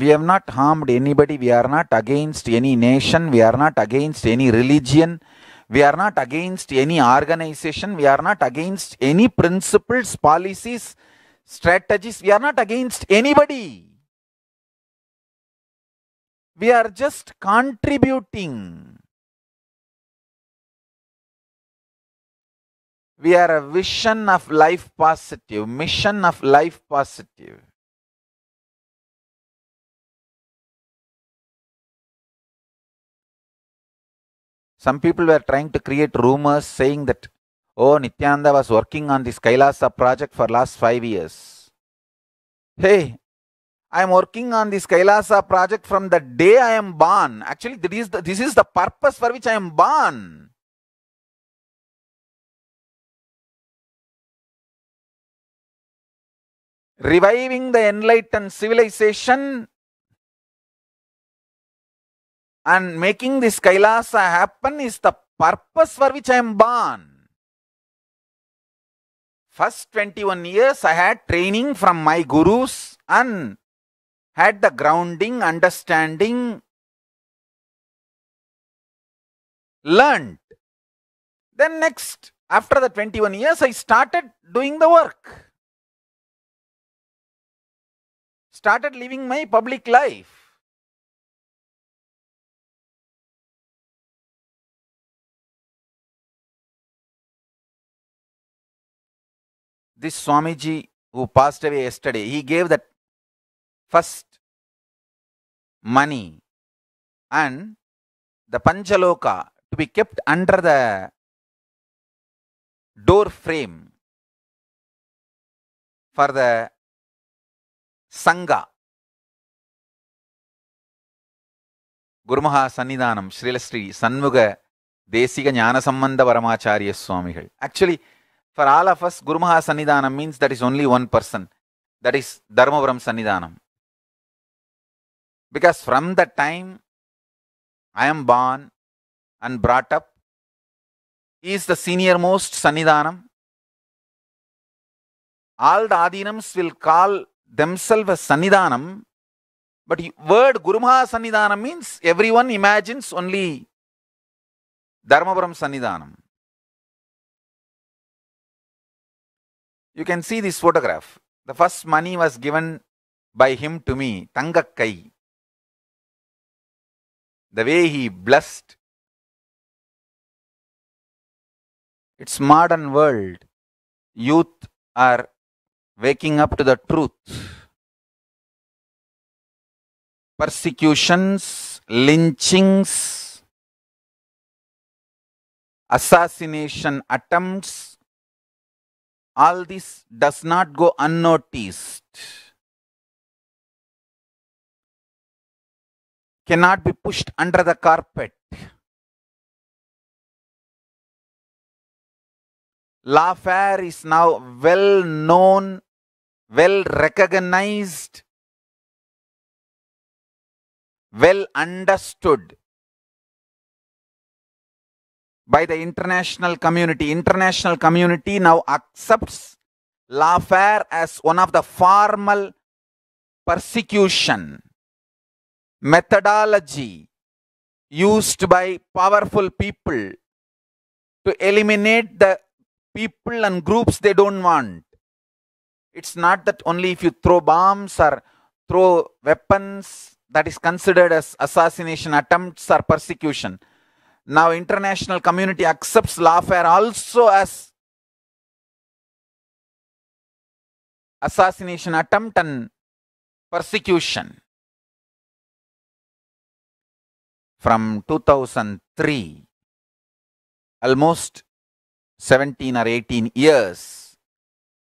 we have not harmed anybody, we are not against any nation, we are not against any religion, we are not against any organization, we are not against any principles, policies, strategies, we are not against anybody. We are just contributing. We are a vision of life positive, mission of life positive. Some people were trying to create rumors saying that, oh, Nityananda was working on this Kailasa project for last five years. Hey, I am working on this Kailasa project from the day I am born. Actually, this is the, this is the purpose for which I am born. Reviving the enlightened civilization and making this Kailasa happen is the purpose for which I am born. First 21 years I had training from my gurus and had the grounding, understanding, learned. Then next, after the 21 years, I started doing the work. Started living my public life. this Swamiji who passed away yesterday, he gave that first money and the Panchaloka to be kept under the door frame for the Sangha. குருமகா சன்னிதானம் ஸ்ரீலஸ்ரீ சண்முக தேசிக ஞான Sambandha Paramacharya Swamigal actually for all of us Gurumaha Sannidhanam means that is only one person that is Dharmapuram Sannidhanam because from the time I am born and brought up is the senior most Sannidhanam all the Adheenams will call themselves Sannidhanam but word Gurumaha Sannidhanam means every one imagines only Dharmapuram Sannidhanam you can see this photograph. The first money was given by him to me, Tangakkai. The way he blessed. It's modern world. Youth are waking up to the truth. Persecutions, lynchings, assassination attempts, all this does not go unnoticed, cannot be pushed under the carpet. Lawfare is now well known, well recognized, well understood by the international community. International community now accepts lawfare as one of the formal persecution methodology used by powerful people to eliminate the people and groups they don't want. It's not that only if you throw bombs or throw weapons that is considered as assassination attempts or persecution. Now international community accepts lawfare also as assassination attempt and persecution. From 2003, almost 17 or 18 years,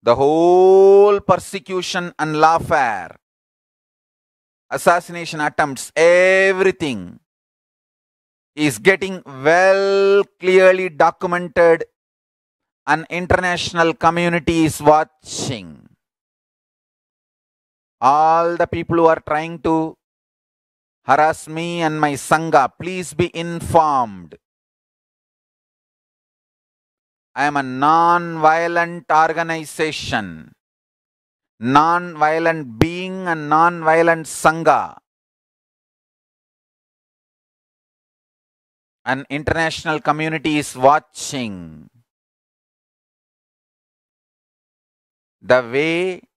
the whole persecution and lawfare, assassination attempts, everything is getting well clearly documented an international community is watching. All the people who are trying to harass me and my Sangha, please be informed. I am a non-violent organization, non-violent being and non-violent Sangha. An international community is watching. The way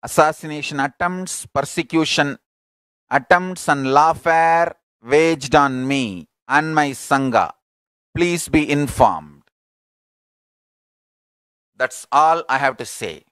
assassination attempts, persecution attempts, and lawfare waged on me and my Sangha. Please be informed. That's all I have to say.